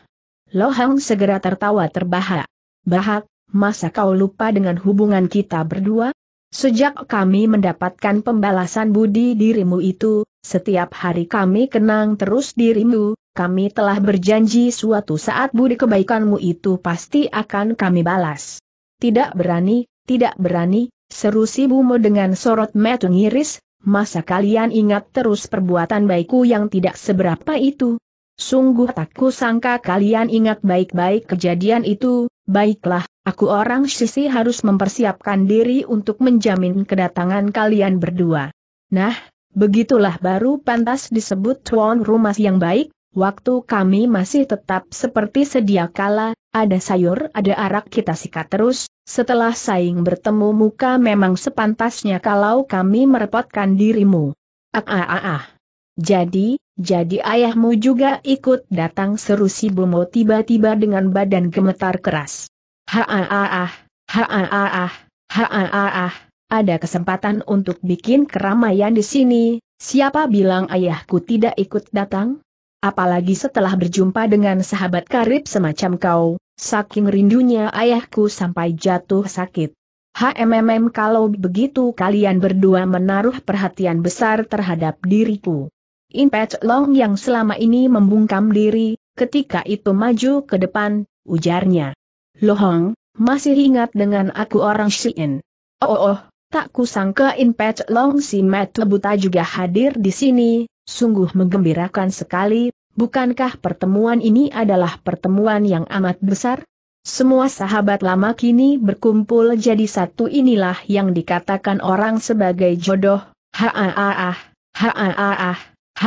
Lohang segera tertawa terbahak. Bahak, masa kau lupa dengan hubungan kita berdua? Sejak kami mendapatkan pembalasan budi dirimu itu, setiap hari kami kenang terus dirimu, kami telah berjanji suatu saat budi kebaikanmu itu pasti akan kami balas. Tidak berani, tidak berani, seru si Bumo dengan sorot mata ngiris, masa kalian ingat terus perbuatan baikku yang tidak seberapa itu? Sungguh tak kusangka kalian ingat baik-baik kejadian itu, baiklah, aku orang sisi harus mempersiapkan diri untuk menjamin kedatangan kalian berdua. Nah, begitulah baru pantas disebut tuan rumah yang baik, Waktu kami masih tetap seperti sedia kala, ada sayur ada arak kita sikat terus, setelah saing bertemu muka memang sepantasnya kalau kami merepotkan dirimu. Ah ah ah ah. Jadi, jadi ayahmu juga ikut datang seru si Bomo tiba-tiba dengan badan gemetar keras. Ha ah ah ah, ha ah ah ah, ha ah ah ah, ada kesempatan untuk bikin keramaian di sini, siapa bilang ayahku tidak ikut datang? Apalagi setelah berjumpa dengan sahabat karib semacam kau, saking rindunya ayahku sampai jatuh sakit. HMMM kalau begitu kalian berdua menaruh perhatian besar terhadap diriku. Impet Long yang selama ini membungkam diri, ketika itu maju ke depan, ujarnya. Lohong, masih ingat dengan aku orang Shien? Oh, oh, oh tak kusangka Impet Long si Matt Lebuta juga hadir di sini, Sungguh menggembirakan sekali, bukankah pertemuan ini adalah pertemuan yang amat besar? Semua sahabat lama kini berkumpul jadi satu inilah yang dikatakan orang sebagai jodoh, haaah, ah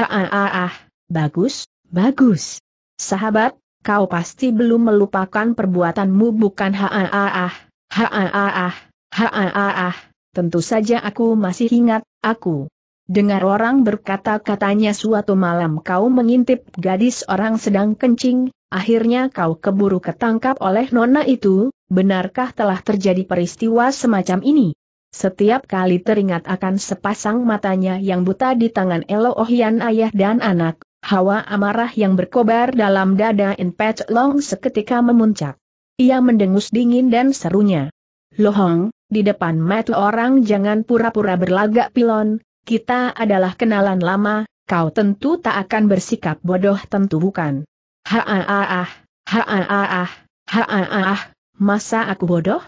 ah bagus, bagus. Sahabat, kau pasti belum melupakan perbuatanmu bukan haaah, ah ah tentu saja aku masih ingat, aku Dengar orang berkata-katanya suatu malam kau mengintip gadis orang sedang kencing, akhirnya kau keburu ketangkap oleh nona itu, benarkah telah terjadi peristiwa semacam ini? Setiap kali teringat akan sepasang matanya yang buta di tangan Elo Ohyan ayah dan anak, hawa amarah yang berkobar dalam dada In Pet Long seketika memuncak. Ia mendengus dingin dan serunya. Lohong, di depan mata orang jangan pura-pura berlagak pilon, kita adalah kenalan lama, kau tentu tak akan bersikap bodoh tentu bukan. Haaah, haaah, haaah, masa aku bodoh?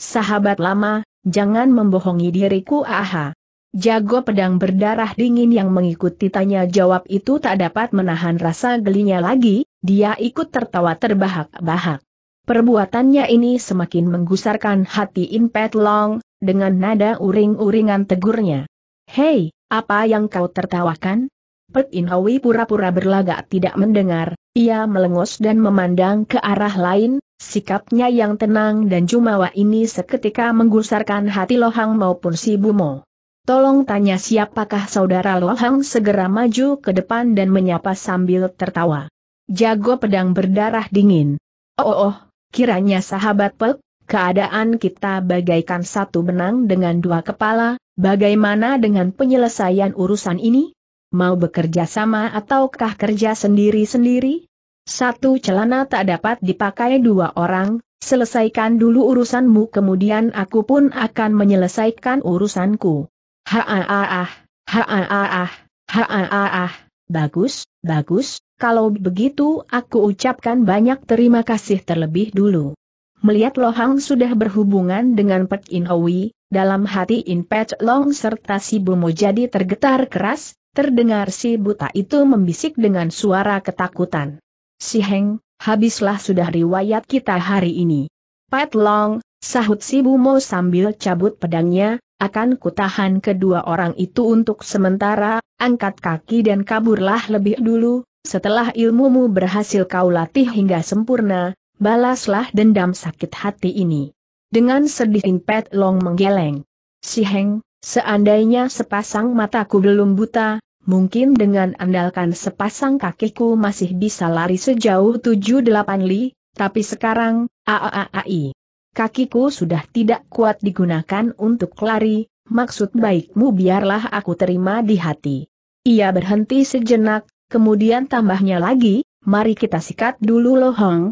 Sahabat lama, jangan membohongi diriku aha. Jago pedang berdarah dingin yang mengikuti tanya jawab itu tak dapat menahan rasa gelinya lagi, dia ikut tertawa terbahak-bahak. Perbuatannya ini semakin menggusarkan hati Impet Long, dengan nada uring-uringan tegurnya. Hei, apa yang kau tertawakan? Pek Inhawi pura-pura berlagak tidak mendengar, ia melengos dan memandang ke arah lain, sikapnya yang tenang dan jumawa ini seketika menggusarkan hati Lohang maupun si Bumo. Tolong tanya siapakah saudara Lohang segera maju ke depan dan menyapa sambil tertawa. Jago pedang berdarah dingin. Oh oh, oh kiranya sahabat Pek, Keadaan kita bagaikan satu benang dengan dua kepala, bagaimana dengan penyelesaian urusan ini? Mau bekerja sama ataukah kerja sendiri-sendiri? Satu celana tak dapat dipakai dua orang, selesaikan dulu urusanmu kemudian aku pun akan menyelesaikan urusanku. Haaah, haaah, haaah, bagus, bagus, kalau begitu aku ucapkan banyak terima kasih terlebih dulu. Melihat Lohang sudah berhubungan dengan Pek In Owi, dalam hati In Pet Long serta si jadi tergetar keras, terdengar si buta itu membisik dengan suara ketakutan. Si Heng, habislah sudah riwayat kita hari ini. Pet Long, sahut si sambil cabut pedangnya, akan kutahan kedua orang itu untuk sementara, angkat kaki dan kaburlah lebih dulu, setelah ilmumu berhasil kau latih hingga sempurna, balaslah dendam sakit hati ini. Dengan sedih Pet Long menggeleng. Si Heng, seandainya sepasang mataku belum buta, mungkin dengan andalkan sepasang kakiku masih bisa lari sejauh 7-8 li, tapi sekarang, aaai. Kakiku sudah tidak kuat digunakan untuk lari, maksud baikmu biarlah aku terima di hati. Ia berhenti sejenak, kemudian tambahnya lagi, mari kita sikat dulu loh, lohong,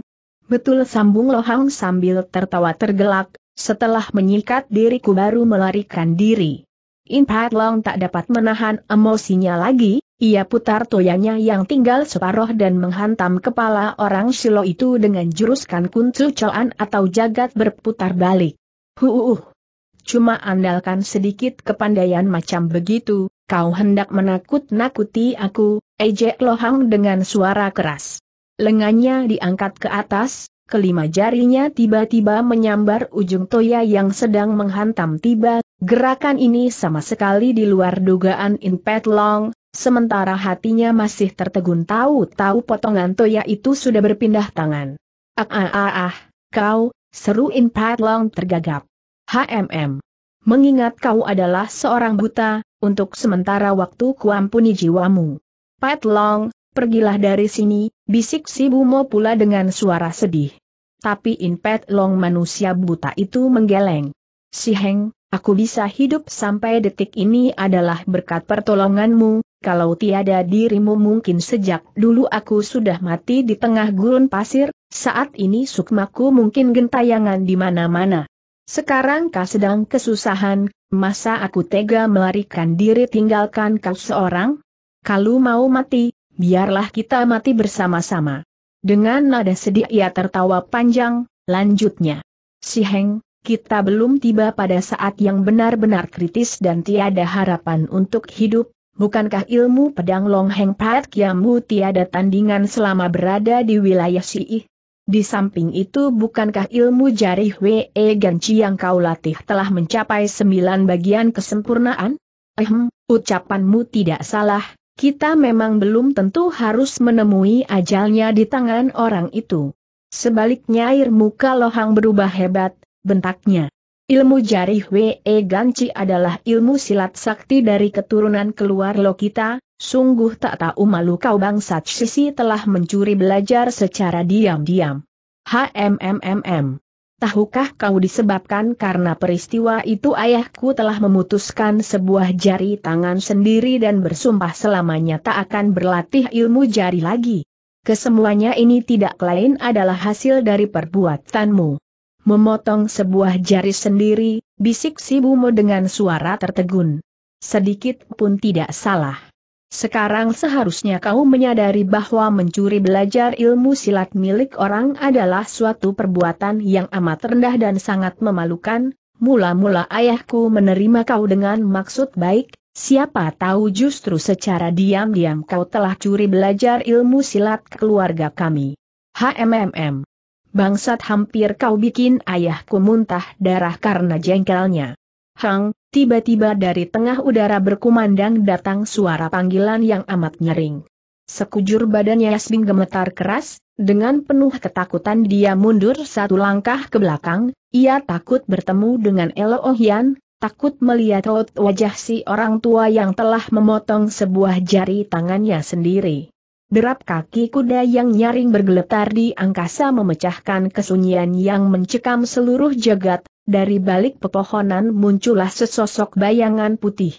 Betul sambung Lohang sambil tertawa tergelak, setelah menyikat diriku baru melarikan diri. In Pat Long tak dapat menahan emosinya lagi, ia putar toyanya yang tinggal separoh dan menghantam kepala orang Silo itu dengan juruskan kuncu coan atau jagat berputar balik. Huuuh! Cuma andalkan sedikit kepandaian macam begitu, kau hendak menakut-nakuti aku, ejek Lohang dengan suara keras lengannya diangkat ke atas, kelima jarinya tiba-tiba menyambar ujung toya yang sedang menghantam tiba, gerakan ini sama sekali di luar dugaan In Pet Long, sementara hatinya masih tertegun tahu-tahu potongan toya itu sudah berpindah tangan. Ah ah ah ah, kau, seru In Pet Long tergagap. HMM. Mengingat kau adalah seorang buta, untuk sementara waktu kuampuni jiwamu. Pat Long, Pergilah dari sini, bisik si Bumo pula dengan suara sedih. Tapi Pet Long manusia buta itu menggeleng. Si Heng, aku bisa hidup sampai detik ini adalah berkat pertolonganmu, kalau tiada dirimu mungkin sejak dulu aku sudah mati di tengah gurun pasir, saat ini sukmaku mungkin gentayangan di mana-mana. Sekarang kau sedang kesusahan, masa aku tega melarikan diri tinggalkan kau seorang? Kalau mau mati, biarlah kita mati bersama-sama. Dengan nada sedih ia tertawa panjang, lanjutnya. Si Heng, kita belum tiba pada saat yang benar-benar kritis dan tiada harapan untuk hidup, bukankah ilmu pedang Long Heng Pat Kiamu tiada tandingan selama berada di wilayah Si I? Di samping itu bukankah ilmu jarih Wei Ganci yang kau latih telah mencapai sembilan bagian kesempurnaan? Ehem, ucapanmu tidak salah, kita memang belum tentu harus menemui ajalnya di tangan orang itu. Sebaliknya air muka lohang berubah hebat, bentaknya. Ilmu jarih W.E. E Ganci adalah ilmu silat sakti dari keturunan keluar lo kita, sungguh tak tahu malu kau bangsat Sisi telah mencuri belajar secara diam-diam. HMMMM. Tahukah kau disebabkan karena peristiwa itu ayahku telah memutuskan sebuah jari tangan sendiri dan bersumpah selamanya tak akan berlatih ilmu jari lagi. Kesemuanya ini tidak lain adalah hasil dari perbuatanmu. Memotong sebuah jari sendiri, bisik si Bumo dengan suara tertegun. Sedikit pun tidak salah. Sekarang seharusnya kau menyadari bahwa mencuri belajar ilmu silat milik orang adalah suatu perbuatan yang amat rendah dan sangat memalukan. Mula-mula ayahku menerima kau dengan maksud baik, siapa tahu justru secara diam-diam kau telah curi belajar ilmu silat keluarga kami. HMMM. Bangsat hampir kau bikin ayahku muntah darah karena jengkelnya. Hang, Tiba-tiba dari tengah udara berkumandang datang suara panggilan yang amat nyering. Sekujur badannya Yasmin gemetar keras, dengan penuh ketakutan dia mundur satu langkah ke belakang, ia takut bertemu dengan Elo oh takut melihat raut wajah si orang tua yang telah memotong sebuah jari tangannya sendiri. Derap kaki kuda yang nyaring bergeletar di angkasa memecahkan kesunyian yang mencekam seluruh jagat, dari balik pepohonan muncullah sesosok bayangan putih.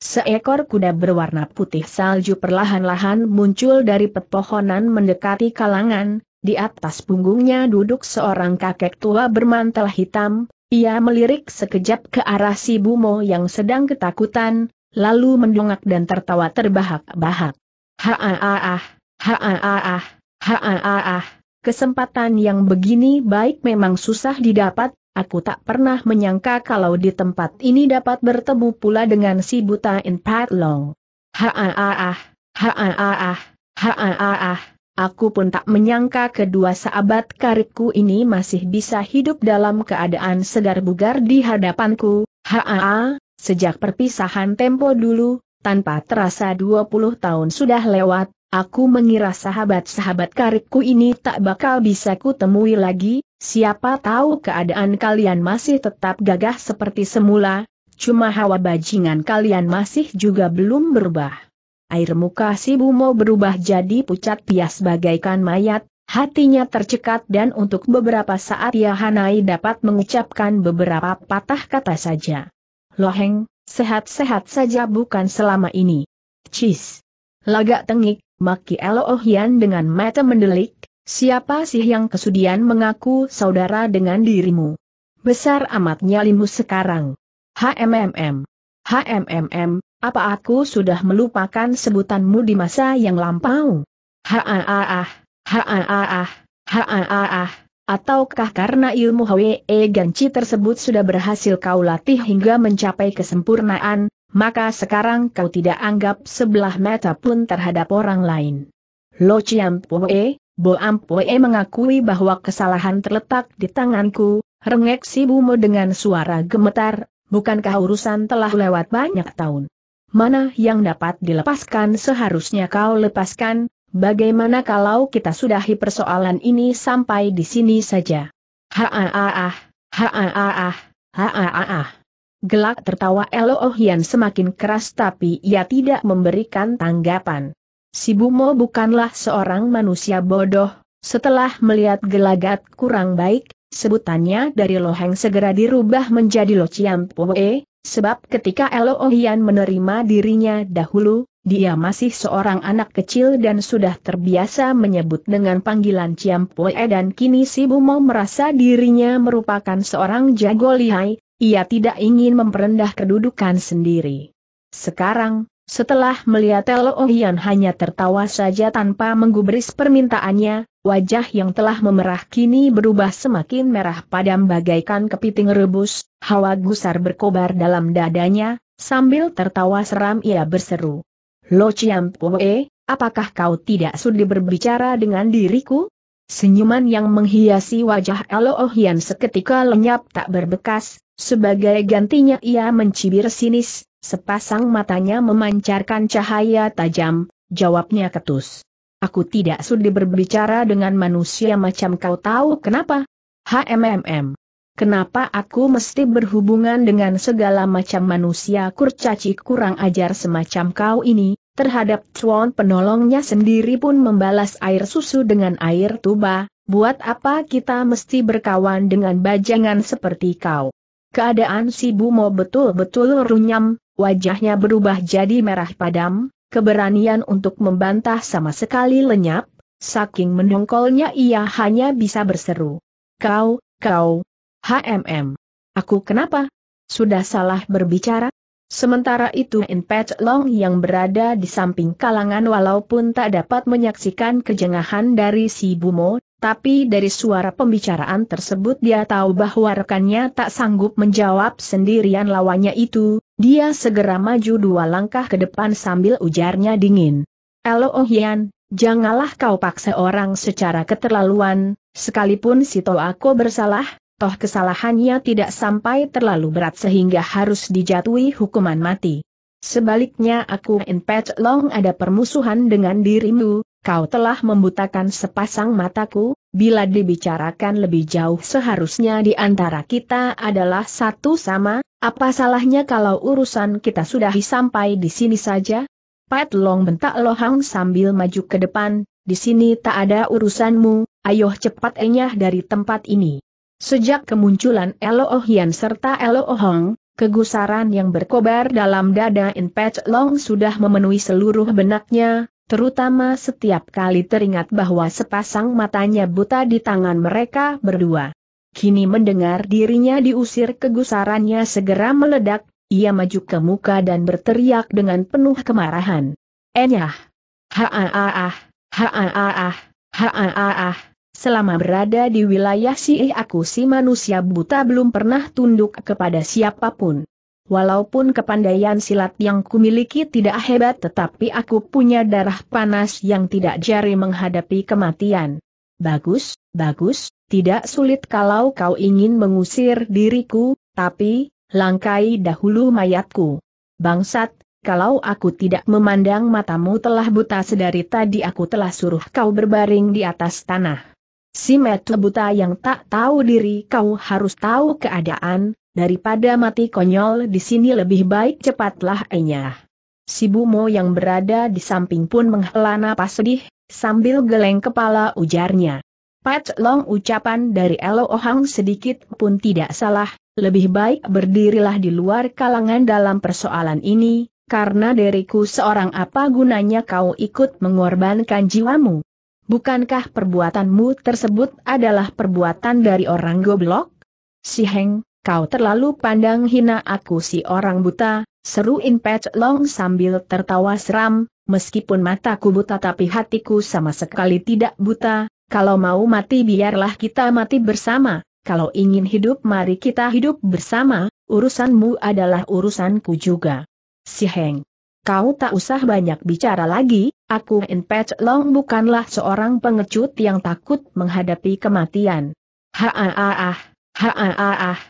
Seekor kuda berwarna putih salju perlahan-lahan muncul dari pepohonan mendekati kalangan, di atas punggungnya duduk seorang kakek tua bermantel hitam, ia melirik sekejap ke arah si Bumo yang sedang ketakutan, lalu mendongak dan tertawa terbahak-bahak. Ha-ah-ah, ha-ah-ah, ha-ah-ah, kesempatan yang begini baik memang susah didapat, Aku tak pernah menyangka kalau di tempat ini dapat bertemu pula dengan si buta in Pat Long. Haaah, haaah, haaah, aku pun tak menyangka kedua sahabat karibku ini masih bisa hidup dalam keadaan segar bugar di hadapanku. Haaah, sejak perpisahan tempo dulu, tanpa terasa 20 tahun sudah lewat, Aku mengira sahabat-sahabat karibku ini tak bakal bisa kutemui lagi, siapa tahu keadaan kalian masih tetap gagah seperti semula, cuma hawa bajingan kalian masih juga belum berubah. Air muka si Bumo berubah jadi pucat pias bagaikan mayat, hatinya tercekat dan untuk beberapa saat Yahanae dapat mengucapkan beberapa patah kata saja. Loheng, sehat-sehat saja bukan selama ini. Cis. Lagak tengik, Maki Elo oh dengan mata mendelik, siapa sih yang kesudian mengaku saudara dengan dirimu? Besar amatnya nyalimu sekarang. HMMM. HMMM, apa aku sudah melupakan sebutanmu di masa yang lampau? Haaah, haaah, haaah, ataukah karena ilmu Hwe Ganci tersebut sudah berhasil kau latih hingga mencapai kesempurnaan, maka sekarang kau tidak anggap sebelah mata pun terhadap orang lain. Lo Chiam Pue, Bo Am Pue mengakui bahwa kesalahan terletak di tanganku, rengek si Bumo dengan suara gemetar, bukankah urusan telah lewat banyak tahun? Mana yang dapat dilepaskan seharusnya kau lepaskan, bagaimana kalau kita sudahi persoalan ini sampai di sini saja? Ha ah ah ah, ha ah ah ah, ha ah ah ah. Gelak tertawa Elo Ohian oh semakin keras tapi ia tidak memberikan tanggapan. Si Bumo bukanlah seorang manusia bodoh, setelah melihat gelagat kurang baik, sebutannya dari Loheng segera dirubah menjadi Lo Chiam Poe, sebab ketika Elo Ohian oh menerima dirinya dahulu, dia masih seorang anak kecil dan sudah terbiasa menyebut dengan panggilan Chiam Poe dan kini si Bumo merasa dirinya merupakan seorang jago lihai, ia tidak ingin memperendah kedudukan sendiri. Sekarang, setelah melihat Telo oh hanya tertawa saja tanpa menggubris permintaannya, wajah yang telah memerah kini berubah semakin merah padam bagaikan kepiting rebus, hawa gusar berkobar dalam dadanya, sambil tertawa seram ia berseru. Lo Chiam Pue, apakah kau tidak sudi berbicara dengan diriku? Senyuman yang menghiasi wajah Alohian seketika lenyap tak berbekas, sebagai gantinya ia mencibir sinis, sepasang matanya memancarkan cahaya tajam, jawabnya ketus. Aku tidak sudi berbicara dengan manusia macam kau tahu kenapa? HMMM. Kenapa aku mesti berhubungan dengan segala macam manusia kurcaci kurang ajar semacam kau ini, terhadap cuan penolongnya sendiri pun membalas air susu dengan air tuba, buat apa kita mesti berkawan dengan bajangan seperti kau. Keadaan si Bumo betul-betul runyam, wajahnya berubah jadi merah padam, keberanian untuk membantah sama sekali lenyap, saking mendongkolnya ia hanya bisa berseru. Kau, kau, HMM. Aku kenapa? Sudah salah berbicara? Sementara itu In Patch Long yang berada di samping kalangan walaupun tak dapat menyaksikan kejengahan dari si Bumo, tapi dari suara pembicaraan tersebut dia tahu bahwa rekannya tak sanggup menjawab sendirian lawannya itu, dia segera maju dua langkah ke depan sambil ujarnya dingin. Elo oh Hian, janganlah kau paksa orang secara keterlaluan, sekalipun si aku bersalah, toh kesalahannya tidak sampai terlalu berat sehingga harus dijatuhi hukuman mati. Sebaliknya aku in patch long ada permusuhan dengan dirimu, kau telah membutakan sepasang mataku, bila dibicarakan lebih jauh seharusnya di antara kita adalah satu sama, apa salahnya kalau urusan kita sudah sampai di sini saja? Pat Long bentak Lohang sambil maju ke depan, di sini tak ada urusanmu, ayo cepat enyah dari tempat ini. Sejak kemunculan Elo oh serta Elo oh kegusaran yang berkobar dalam dada In Patch Long sudah memenuhi seluruh benaknya, terutama setiap kali teringat bahwa sepasang matanya buta di tangan mereka berdua. Kini mendengar dirinya diusir kegusarannya segera meledak, ia maju ke muka dan berteriak dengan penuh kemarahan. Enyah! Ha-ah-ah! Ha-ah-ah! Ha-ah-ah! Selama berada di wilayah sih aku si manusia buta belum pernah tunduk kepada siapapun. Walaupun kepandaian silat yang kumiliki tidak hebat tetapi aku punya darah panas yang tidak jari menghadapi kematian. Bagus, bagus, tidak sulit kalau kau ingin mengusir diriku, tapi, langkai dahulu mayatku. Bangsat, kalau aku tidak memandang matamu telah buta sedari tadi aku telah suruh kau berbaring di atas tanah. Si metu buta yang tak tahu diri kau harus tahu keadaan, daripada mati konyol di sini lebih baik cepatlah enyah. Si Bumo yang berada di samping pun menghela napas sedih, sambil geleng kepala ujarnya. Pat Long ucapan dari Elo Ohang sedikit pun tidak salah, lebih baik berdirilah di luar kalangan dalam persoalan ini, karena dariku seorang apa gunanya kau ikut mengorbankan jiwamu bukankah perbuatanmu tersebut adalah perbuatan dari orang goblok? Si Heng, kau terlalu pandang hina aku si orang buta, seru In Pet Long sambil tertawa seram, meskipun mataku buta tapi hatiku sama sekali tidak buta, kalau mau mati biarlah kita mati bersama, kalau ingin hidup mari kita hidup bersama, urusanmu adalah urusanku juga. Si Heng kau tak usah banyak bicara lagi, aku Enpet Long bukanlah seorang pengecut yang takut menghadapi kematian. ha-ah-ah-ah,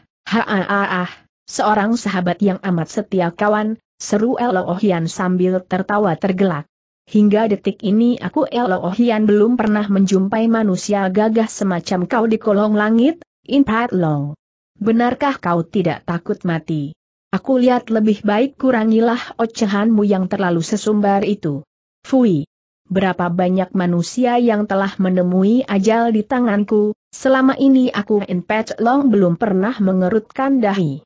seorang sahabat yang amat setia kawan, seru Elo sambil tertawa tergelak. Hingga detik ini aku Elo belum pernah menjumpai manusia gagah semacam kau di kolong langit, In Inpat Long. Benarkah kau tidak takut mati? Aku lihat lebih baik kurangilah ocehanmu yang terlalu sesumbar itu. Fui. Berapa banyak manusia yang telah menemui ajal di tanganku, selama ini aku in patch long belum pernah mengerutkan dahi.